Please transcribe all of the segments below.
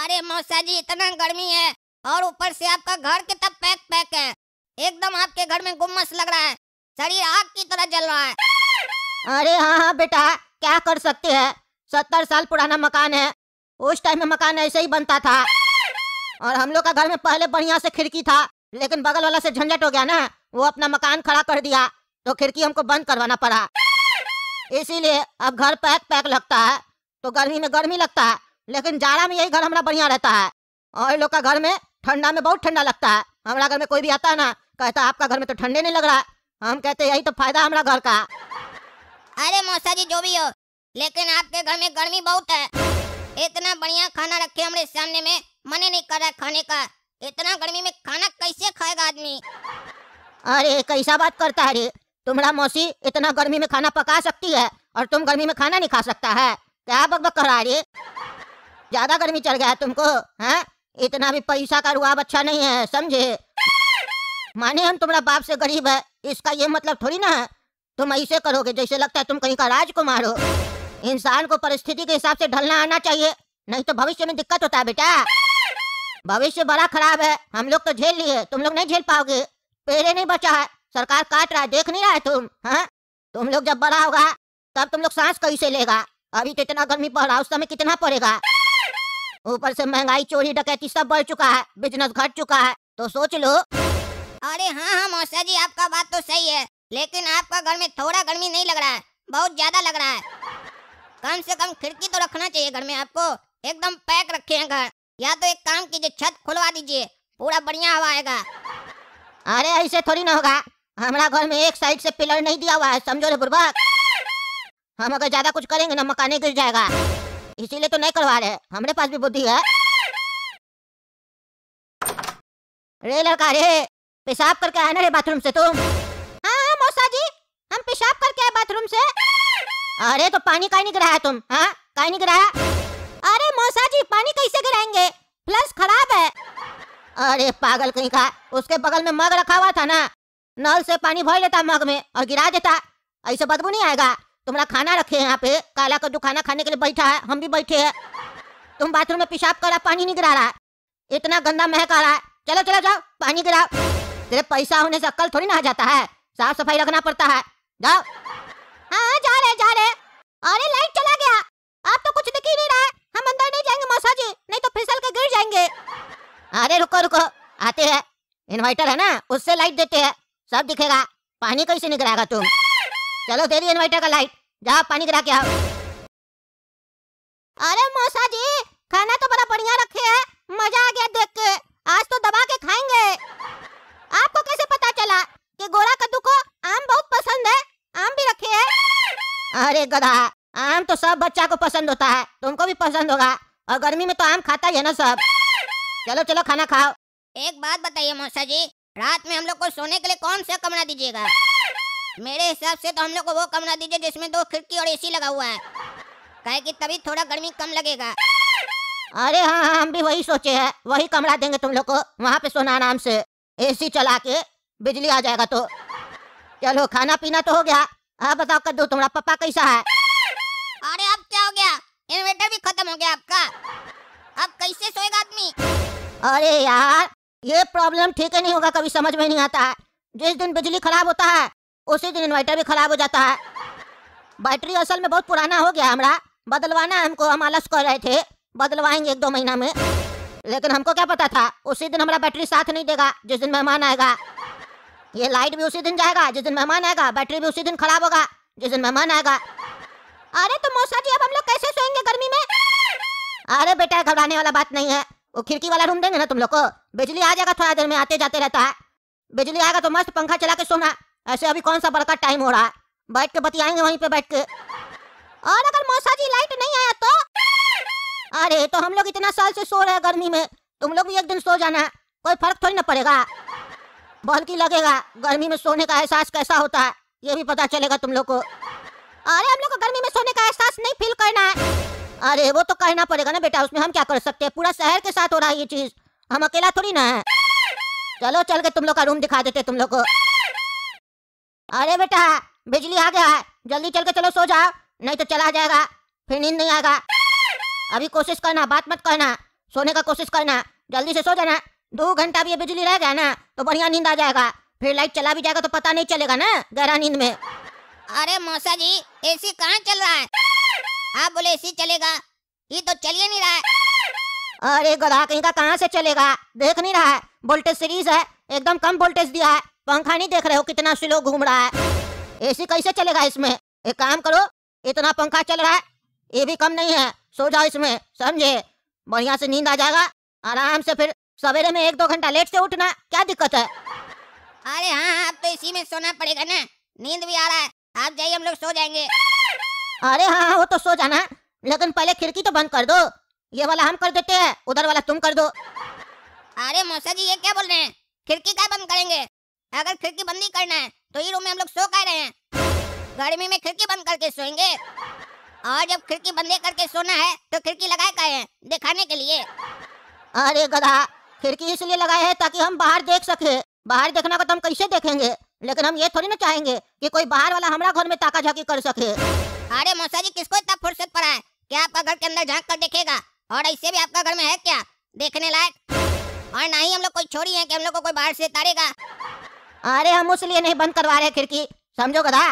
अरे मौसा जी इतना गर्मी है और ऊपर से आपका घर कितना पैक पैक है एकदम आपके घर में गुम्मस लग रहा है शरीर आग की तरह जल रहा है अरे हाँ हाँ बेटा क्या कर सकते हैं सत्तर साल पुराना मकान है उस टाइम में मकान ऐसे ही बनता था और हम लोग का घर में पहले बढ़िया से खिड़की था लेकिन बगल वाला से झंझट हो गया ना वो अपना मकान खड़ा कर दिया तो खिड़की हमको बंद करवाना पड़ा इसीलिए अब घर पैक पैक लगता है तो गर्मी में गर्मी लगता है लेकिन जाड़ा में यही घर हमारा बढ़िया रहता है और लोग का घर में ठंडा में बहुत ठंडा लगता है हमारा घर में कोई भी आता है ना कहता आपका घर में तो ठंडे नहीं लग रहा है हम कहते यही तो फायदा हमारा घर का अरे मौसा जी जो भी हो लेकिन आपके घर में गर्मी बहुत है इतना बढ़िया खाना रखे हमारे सामने में मने नहीं कर रहा खाने का इतना गर्मी में खाना कैसे खाएगा आदमी अरे कैसा बात करता है रे तुम्हारा मौसी इतना गर्मी में खाना पका सकती है और तुम गर्मी में खाना नहीं खा सकता है क्या बकबक कर रहा है रे ज्यादा गर्मी चढ़ गया तुमको है इतना भी पैसा का रुआब अच्छा नहीं है समझे माने हम तुम्हारा बाप से गरीब है इसका ये मतलब थोड़ी ना है तुम ऐसे करोगे जैसे लगता है तुम कहीं का राजकुमार हो इंसान को परिस्थिति के हिसाब से ढलना आना चाहिए नहीं तो भविष्य में दिक्कत होता है बेटा भविष्य बड़ा खराब है हम लोग तो झेल लिए तुम लोग नहीं झेल पाओगे पेड़े नहीं बचा है सरकार काट रहा है देख नहीं रहा है तुम हाँ तुम लोग जब बड़ा होगा तब तुम लोग सांस कैसे लेगा अभी तो इतना गर्मी पड़ रहा उस समय कितना पड़ेगा ऊपर से महंगाई चोरी डकैती सब बढ़ चुका है बिजनेस घट चुका है तो सोच लो अरे हाँ हाँ मौसा जी आपका बात तो सही है लेकिन आपका घर में थोड़ा गर्मी नहीं लग रहा है बहुत ज्यादा लग रहा है कम से कम खिड़की तो रखना चाहिए घर में आपको एकदम पैक रखे हैं घर या तो एक काम कीजिए छत खुलवा दीजिए पूरा बढ़िया हवा आएगा अरे ऐसे थोड़ी ना होगा हमारा घर में एक साइड से पिलर नहीं दिया हुआ है समझो रे बुर्बक हम अगर ज्यादा कुछ करेंगे ना मकाने गिर जाएगा इसीलिए तो नहीं करवा रहे हमारे पास भी बुद्धि है रे लड़का रे पेशाब करके आए ना रे बाथरूम से तुम हाँ हाँ मौसा जी हम पेशाब करके आए बाथरूम से अरे तो पानी का नहीं गिराया तुम हाँ का नहीं गिराया अरे मौसा जी पानी कैसे गिराएंगे प्लस खराब है अरे पागल कहीं का उसके बगल में मग रखा हुआ था ना नल से पानी भर लेता मग में और गिरा देता ऐसे बदबू नहीं आएगा तुम्हारा खाना रखे है यहाँ पे काला का जो खाना खाने के लिए बैठा है हम भी बैठे हैं तुम बाथरूम में पेशाब करा पानी नहीं गिरा रहा है इतना गंदा महक आ रहा है चलो चलो जाओ पानी गिराओ तेरे पैसा होने से अक्ल थोड़ी ना आ जाता है साफ सफाई रखना पड़ता है जाओ हाँ जा रहे जा रहे अरे लाइट चला गया आप तो कुछ दिख ही नहीं रहा है हम अंदर नहीं जाएंगे मौसा जी नहीं तो फिसल के गिर जाएंगे अरे रुको रुको आते हैं इन्वर्टर है ना उससे लाइट देते हैं सब दिखेगा पानी कैसे निकलेगा तुम चलो दे इन्वर्टर का लाइट जा पानी गिरा के आओ अरे मौसा जी खाना तो बड़ा बढ़िया रखे है मजा आ गया देख के आज तो दबा के खाएंगे आपको कैसे पता चला कि गोरा कद्दू को आम बहुत पसंद है आम भी रखे है अरे गधा आम तो सब बच्चा को पसंद होता है तुमको भी पसंद होगा और गर्मी में तो आम खाता ही है ना सब चलो चलो खाना खाओ एक बात बताइए मौसा जी रात में हम लोग को सोने के लिए कौन सा कमरा दीजिएगा मेरे हिसाब से तो हम लोग को वो कमरा दीजिए जिसमें दो खिड़की और एसी लगा हुआ है कहे कि तभी थोड़ा गर्मी कम लगेगा अरे हाँ हाँ हम भी वही सोचे हैं वही कमरा देंगे तुम लोग को वहाँ पे सोना आराम से एसी चला के बिजली आ जाएगा तो चलो खाना पीना तो हो गया हाँ बताओ कर दो तुम्हारा पापा कैसा है अरे अब क्या हो गया इन्वेटर भी खत्म हो गया आपका अब कैसे सोएगा आदमी अरे यार ये प्रॉब्लम ठीक ही नहीं होगा कभी समझ में नहीं आता है जिस दिन बिजली खराब होता है उसी दिन इन्वर्टर भी खराब हो जाता है बैटरी असल में बहुत पुराना हो गया हमारा बदलवाना है हमको हम आलस कर रहे थे बदलवाएंगे एक दो महीना में लेकिन हमको क्या पता था उसी दिन हमारा बैटरी साथ नहीं देगा जिस दिन मेहमान आएगा ये लाइट भी उसी दिन जाएगा जिस दिन मेहमान आएगा बैटरी भी उसी दिन खराब होगा जिस दिन मेहमान आएगा अरे तो मौसा जी अब हम लोग कैसे सोएंगे गर्मी में अरे बेटा घबराने वाला बात नहीं है वो खिड़की वाला रूम देंगे ना तुम लोग को बिजली आ जाएगा थोड़ा देर में आते जाते रहता है बिजली आएगा तो मस्त पंखा चला के सोना ऐसे अभी कौन सा बड़का टाइम हो रहा है बैठ के बतियाएंगे वहीं पे बैठ के और अगर मौसा जी लाइट नहीं आया तो अरे तो हम लोग इतना साल से सो रहे हैं गर्मी में तुम लोग भी एक दिन सो जाना कोई फर्क थोड़ी ना पड़ेगा बल्कि लगेगा गर्मी में सोने का एहसास कैसा होता है ये भी पता चलेगा तुम लोग को अरे हम लोग को गर्मी में सोने का एहसास नहीं फील करना है अरे वो तो कहना पड़ेगा ना बेटा उसमें हम क्या कर सकते हैं पूरा शहर के साथ हो रहा है ये चीज हम अकेला थोड़ी ना है चलो चल के तुम लोग का रूम दिखा देते तुम लोग को अरे बेटा बिजली आ गया है जल्दी चल के चलो सो जाओ नहीं तो चला जाएगा फिर नींद नहीं आएगा अभी कोशिश करना बात मत करना सोने का कोशिश करना जल्दी से सो जाना दो घंटा भी ये बिजली रह गया ना तो बढ़िया नींद आ जाएगा फिर लाइट चला भी जाएगा तो पता नहीं चलेगा ना गहरा नींद में अरे मौसा जी सी कहाँ चल रहा है आप बोले सी चलेगा ये तो चल ही नहीं रहा है अरे गधा कहीं का कहाँ से चलेगा देख नहीं रहा है वोल्टेज सीरीज है एकदम कम वोल्टेज दिया है पंखा नहीं देख रहे हो कितना स्लो घूम रहा है एसी कैसे चलेगा इसमें एक काम करो इतना पंखा चल रहा है ये भी कम नहीं है सो जाओ इसमें समझे बढ़िया से नींद आ जाएगा आराम से फिर सवेरे में एक दो घंटा लेट से उठना क्या दिक्कत है अरे हाँ अब तो इसी में सोना पड़ेगा ना नींद भी आ रहा है आप जाइए हम लोग सो जाएंगे अरे हाँ, हाँ वो तो सो जाना लेकिन पहले खिड़की तो बंद कर दो ये वाला हम कर देते हैं उधर वाला तुम कर दो अरे मौसा जी ये क्या बोल रहे हैं खिड़की का बंद करेंगे अगर खिड़की बंद नहीं करना है तो ये रूम में हम लोग सो कर रहे हैं गर्मी में खिड़की बंद करके सोएंगे और जब खिड़की बंद करके सोना है तो खिड़की लगाए गए हैं दिखाने के लिए अरे गधा खिड़की इसलिए लगाए है ताकि हम बाहर देख सके बाहर देखना को तो हम कैसे देखेंगे लेकिन हम ये थोड़ी ना चाहेंगे कि कोई बाहर वाला हमारा घर में ताका झाकी कर सके अरे मौसा जी किसको इतना फुर्सत पड़ा है क्या आपका घर के अंदर झांक कर देखेगा और ऐसे भी आपका घर में है क्या देखने लायक और ना ही हम लोग कोई छोड़ी है की हम लोग को कोई बाहर से तारेगा अरे हम उस लिए नहीं बंद करवा रहे खिड़की समझो गधा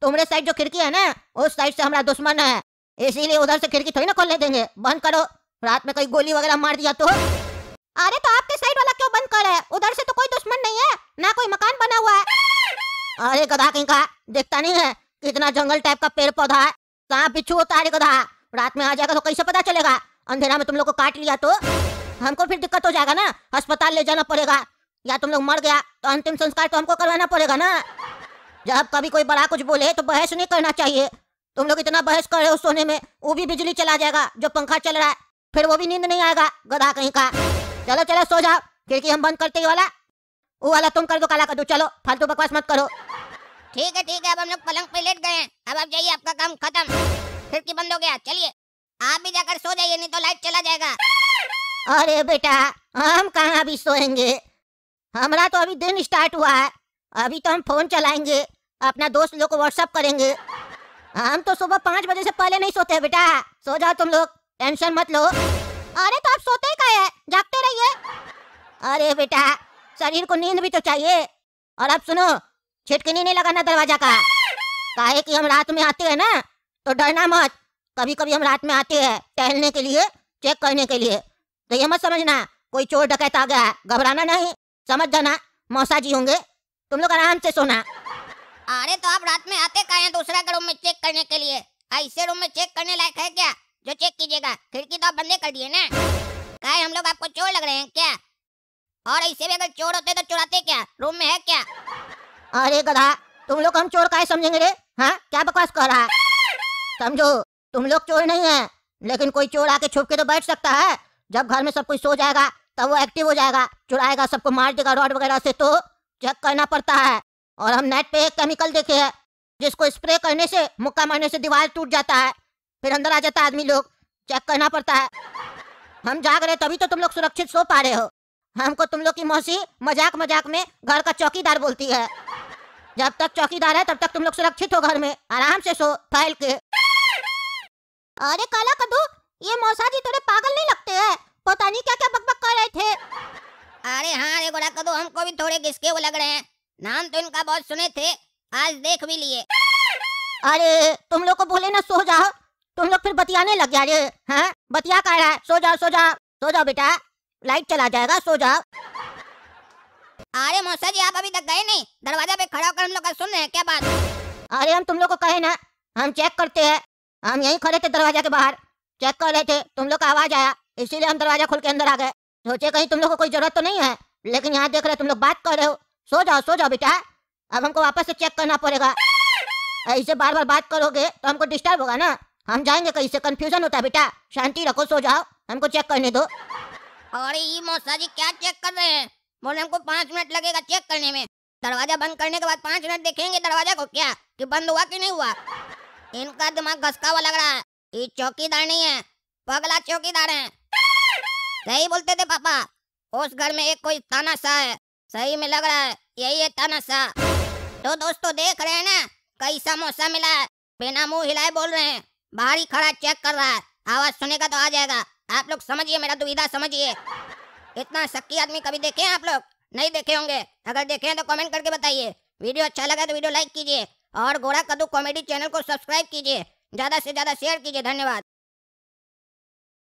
तुम्हारे साइड जो खिड़की है ना उस साइड से हमारा दुश्मन है इसीलिए उधर से खिड़की थोड़ी ना खोलने देंगे बंद करो रात में कोई गोली वगैरह मार दिया तो अरे तो आपके साइड वाला क्यों बंद कर है उधर से तो कोई दुश्मन नहीं है ना कोई मकान बना हुआ है अरे गधा कहीं का देखता नहीं है कितना जंगल टाइप का पेड़ पौधा है कहाँ बिच्छू होता है गधा रात में आ जाएगा तो कैसे पता चलेगा अंधेरा में तुम लोग को काट लिया तो हमको फिर दिक्कत हो जाएगा ना अस्पताल ले जाना पड़ेगा या तुम लोग मर गया तो अंतिम संस्कार तो हमको करवाना पड़ेगा ना जब कभी कोई बड़ा कुछ बोले तो बहस नहीं करना चाहिए तुम लोग इतना बहस कर रहे हो सोने में वो भी बिजली चला जाएगा जो पंखा चल रहा है फिर वो भी नींद नहीं आएगा गधा कहीं का चलो चलो सो जाओ खिड़की हम बंद करते ही वाला वो वाला तुम कर दो काला कर दो चलो फालतू बकवास मत करो ठीक है ठीक है अब हम लोग पलंग पे लेट गए हैं अब आप जाइए आपका काम खत्म खिड़की बंद हो गया चलिए आप भी जाकर सो जाइए नहीं तो लाइट चला जाएगा अरे बेटा हम कहाँ भी सोएंगे हमारा तो अभी दिन स्टार्ट हुआ है अभी तो हम फोन चलाएंगे अपना दोस्त लोग को व्हाट्सअप करेंगे हम तो सुबह पाँच बजे से पहले नहीं सोते बेटा सो जाओ तुम लोग टेंशन मत लो अरे तो आप सोते ही का है जागते रहिए अरे बेटा शरीर को नींद भी तो चाहिए और अब सुनो छिटकनी नहीं लगाना दरवाजा का काहे कि हम रात में आते हैं ना तो डरना मत कभी कभी हम रात में आते हैं टहलने के लिए चेक करने के लिए तो ये मत समझना कोई चोर डकैत आ गया घबराना नहीं समझ जाना मौसा जी होंगे तुम लोग आराम से सोना अरे तो आप रात में आते का हैं दूसरा रूम में चेक करने के लिए ऐसे रूम में चेक करने लायक है क्या जो चेक कीजिएगा खिड़की तो आप बंदे कर दिए ना क्या हम लोग आपको चोर लग रहे हैं क्या और ऐसे भी अगर चोर होते तो चुराते क्या रूम में है क्या अरे गधा तुम लोग हम चोर का समझेंगे रे हाँ क्या बकवास कर रहा है समझो तुम लोग चोर नहीं है लेकिन कोई चोर आके छुप के तो बैठ सकता है जब घर में सब कुछ सो जाएगा तब वो एक्टिव हो जाएगा चुराएगा सबको मार देगा रॉड वगैरह से तो चेक करना पड़ता है और हम नेट पे एक केमिकल देखे है जिसको स्प्रे करने से मुक्का मारने से दीवार टूट जाता है फिर अंदर आ जाता है आदमी लोग चेक करना पड़ता है हम जाग रहे तभी तो तुम लोग सुरक्षित सो पा रहे हो हमको तुम लोग की मौसी मजाक मजाक में घर का चौकीदार बोलती है जब तक चौकीदार है तब तक तुम लोग सुरक्षित हो घर में आराम से सो फैल के अरे काला कद्दू ये मौसा जी थोड़े पागल नहीं लगते हैं पता नहीं क्या क्या बकबक कर रहे थे अरे हाँ अरे गोरा कदो हमको भी थोड़े किसके वो लग रहे हैं नाम तो इनका बहुत सुने थे आज देख भी लिए अरे तुम लोग को बोले ना सो जाओ तुम लोग फिर बतियाने लग जा रहे हैं हाँ? बतिया कर रहा है सो जाओ सो जाओ सो जाओ बेटा लाइट चला जाएगा सो जाओ अरे मौसा जी आप अभी तक गए नहीं दरवाजा पे खड़ा होकर हम लोग का सुन रहे हैं क्या बात अरे हम तुम लोग को कहे ना हम चेक करते हैं हम यहीं खड़े थे दरवाजा के बाहर चेक कर रहे थे तुम लोग का आवाज आया इसीलिए हम दरवाजा खोल के अंदर आ गए सोचे कहीं तुम लोग को कोई जरूरत तो नहीं है लेकिन यहाँ देख रहे तुम लोग बात कर रहे हो सो जाओ सो जाओ बेटा अब हमको वापस से चेक करना पड़ेगा ऐसे बार बार बात करोगे तो हमको डिस्टर्ब होगा ना हम जाएंगे कहीं से कंफ्यूजन होता है बेटा शांति रखो सो जाओ हमको चेक करने दो अरे ये मौसा जी क्या चेक कर रहे हैं बोले हमको पाँच मिनट लगेगा चेक करने में दरवाजा बंद करने के बाद पाँच मिनट देखेंगे दरवाजा को क्या कि बंद हुआ कि नहीं हुआ इनका दिमाग घसका हुआ लग रहा है ये चौकीदार नहीं है पगला चौकीदार है सही बोलते थे पापा उस घर में एक कोई तानाशाह है सही में लग रहा है यही है तानाशाह तो दोस्तों देख रहे हैं ना कैसा मौसा मिला है बिना मुंह हिलाए बोल रहे हैं बाहरी खड़ा चेक कर रहा है आवाज सुनेगा तो आ जाएगा आप लोग समझिए मेरा दुविधा समझिए इतना शक्की आदमी कभी देखे हैं आप लोग नहीं देखे होंगे अगर देखे हैं तो कमेंट करके बताइए वीडियो अच्छा लगा तो वीडियो लाइक कीजिए और गोरा कद्दू कॉमेडी चैनल को सब्सक्राइब कीजिए ज़्यादा से ज़्यादा शेयर कीजिए धन्यवाद